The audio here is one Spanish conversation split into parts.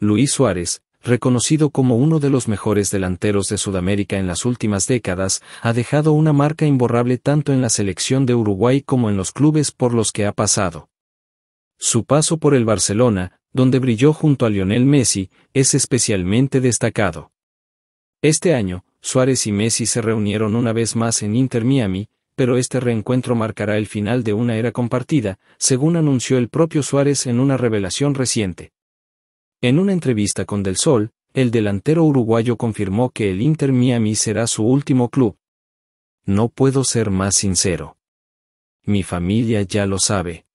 Luis Suárez, reconocido como uno de los mejores delanteros de Sudamérica en las últimas décadas, ha dejado una marca imborrable tanto en la selección de Uruguay como en los clubes por los que ha pasado. Su paso por el Barcelona, donde brilló junto a Lionel Messi, es especialmente destacado. Este año, Suárez y Messi se reunieron una vez más en Inter Miami, pero este reencuentro marcará el final de una era compartida, según anunció el propio Suárez en una revelación reciente. En una entrevista con Del Sol, el delantero uruguayo confirmó que el Inter Miami será su último club. No puedo ser más sincero. Mi familia ya lo sabe.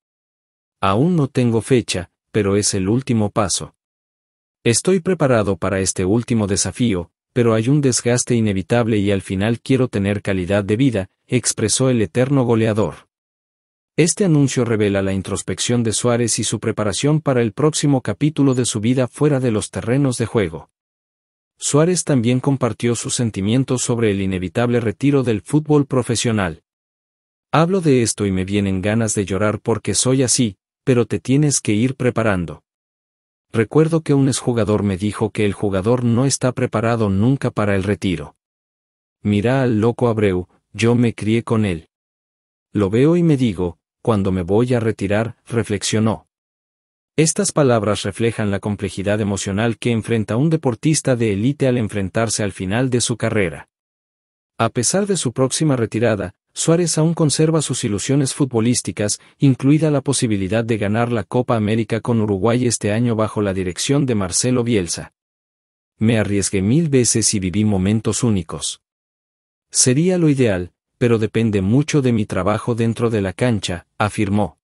Aún no tengo fecha, pero es el último paso. Estoy preparado para este último desafío, pero hay un desgaste inevitable y al final quiero tener calidad de vida, expresó el eterno goleador. Este anuncio revela la introspección de Suárez y su preparación para el próximo capítulo de su vida fuera de los terrenos de juego. Suárez también compartió sus sentimientos sobre el inevitable retiro del fútbol profesional. Hablo de esto y me vienen ganas de llorar porque soy así, pero te tienes que ir preparando. Recuerdo que un exjugador me dijo que el jugador no está preparado nunca para el retiro. Mira al loco Abreu, yo me crié con él. Lo veo y me digo, cuando me voy a retirar, reflexionó. Estas palabras reflejan la complejidad emocional que enfrenta un deportista de élite al enfrentarse al final de su carrera. A pesar de su próxima retirada, Suárez aún conserva sus ilusiones futbolísticas, incluida la posibilidad de ganar la Copa América con Uruguay este año bajo la dirección de Marcelo Bielsa. Me arriesgué mil veces y viví momentos únicos. Sería lo ideal, pero depende mucho de mi trabajo dentro de la cancha, afirmó.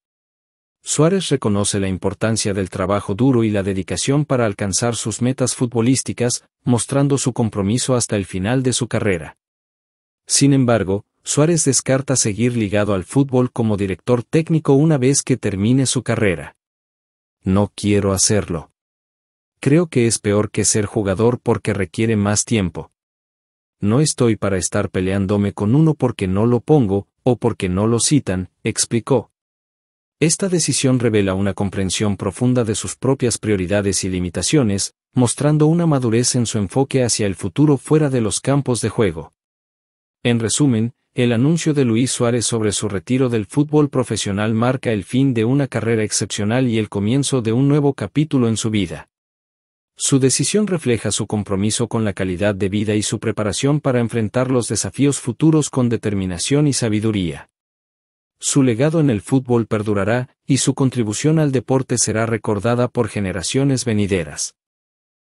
Suárez reconoce la importancia del trabajo duro y la dedicación para alcanzar sus metas futbolísticas, mostrando su compromiso hasta el final de su carrera. Sin embargo, Suárez descarta seguir ligado al fútbol como director técnico una vez que termine su carrera. No quiero hacerlo. Creo que es peor que ser jugador porque requiere más tiempo no estoy para estar peleándome con uno porque no lo pongo, o porque no lo citan, explicó. Esta decisión revela una comprensión profunda de sus propias prioridades y limitaciones, mostrando una madurez en su enfoque hacia el futuro fuera de los campos de juego. En resumen, el anuncio de Luis Suárez sobre su retiro del fútbol profesional marca el fin de una carrera excepcional y el comienzo de un nuevo capítulo en su vida. Su decisión refleja su compromiso con la calidad de vida y su preparación para enfrentar los desafíos futuros con determinación y sabiduría. Su legado en el fútbol perdurará, y su contribución al deporte será recordada por generaciones venideras.